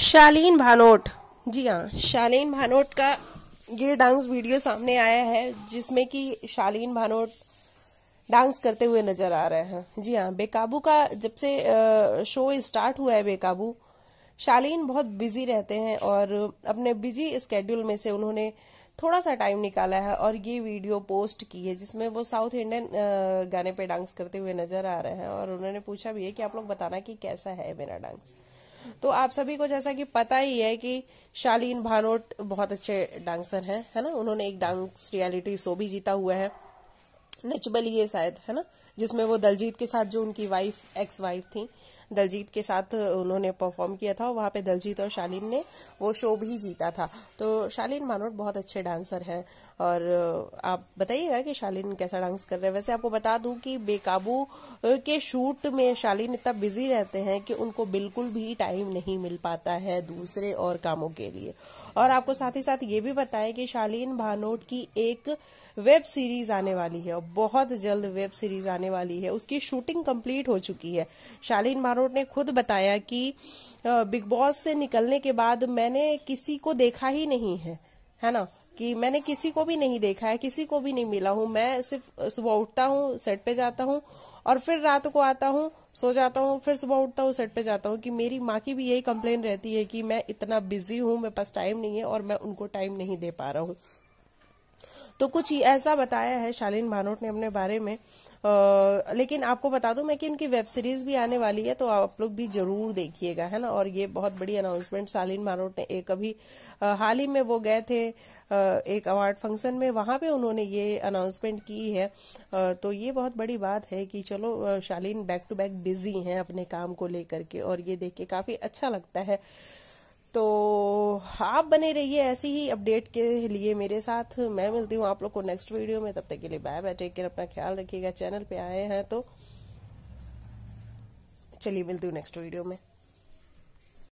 शालीन भानोट जी हाँ शालीन भानोट का ये डांस वीडियो सामने आया है जिसमें कि शालीन भानोट डांस करते हुए नजर आ रहे हैं जी हाँ बेकाबू का जब से शो स्टार्ट हुआ है बेकाबू शालीन बहुत बिजी रहते हैं और अपने बिजी स्केड्यूल में से उन्होंने थोड़ा सा टाइम निकाला है और ये वीडियो पोस्ट की है जिसमें वो साउथ इंडियन गाने पे डांस करते हुए नजर आ रहे हैं और उन्होंने पूछा भी है कि आप लोग बताना कि कैसा है मेरा डांस तो आप सभी को जैसा कि पता ही है कि शालीन भानोट बहुत अच्छे डांसर हैं है ना उन्होंने एक डांस रियलिटी शो भी जीता हुआ है नचबलिए शायद है ना जिसमें वो दलजीत के साथ जो उनकी वाइफ एक्स वाइफ थी दलजीत के साथ उन्होंने परफॉर्म किया था वहाँ पे दलजीत और शालीन ने वो शो भी जीता था तो शालीन मानोट बहुत अच्छे डांसर हैं और आप बताइएगा कि शालीन कैसा डांस कर रहे हैं वैसे आपको बता दूं कि बेकाबू के शूट में शालीन इतना बिजी रहते हैं कि उनको बिल्कुल भी टाइम नहीं मिल पाता है दूसरे और कामों के लिए और आपको साथ ही साथ ये भी बताएं कि शालीन भानोट की एक वेब सीरीज आने वाली है और बहुत जल्द वेब सीरीज आने वाली है उसकी शूटिंग कंप्लीट हो चुकी है शालीन भानोट राठौड़ ने खुद बताया कि बिग बॉस से निकलने के बाद मैंने किसी को देखा ही नहीं है है ना कि मैंने किसी को भी नहीं देखा है किसी को भी नहीं मिला हूँ मैं सिर्फ सुबह उठता हूँ सेट पे जाता हूँ और फिर रात को आता हूँ सो जाता हूँ फिर सुबह उठता हूँ सेट पे जाता हूँ कि मेरी माँ की भी यही कंप्लेन रहती है कि मैं इतना बिजी हूँ मेरे पास टाइम नहीं है और मैं उनको टाइम नहीं दे पा रहा हूँ तो कुछ ऐसा बताया है शालीन भानोट ने अपने बारे में आ, लेकिन आपको बता दूं मैं कि इनकी वेब सीरीज भी आने वाली है तो आप लोग भी जरूर देखिएगा है ना और ये बहुत बड़ी अनाउंसमेंट शालीन भानोट ने एक अभी हाल ही में वो गए थे एक अवार्ड फंक्शन में वहां पे उन्होंने ये अनाउंसमेंट की है तो ये बहुत बड़ी बात है कि चलो Shaleen back to back busy हैं अपने काम को लेकर के और ये देख के काफी अच्छा लगता है तो आप बने रहिए ऐसी ही अपडेट के लिए मेरे साथ मैं मिलती हूँ आप लोग को नेक्स्ट वीडियो में तब तक के लिए बाय बाय टेक केयर अपना ख्याल रखिएगा चैनल पे आए हैं तो चलिए मिलती हूँ नेक्स्ट वीडियो में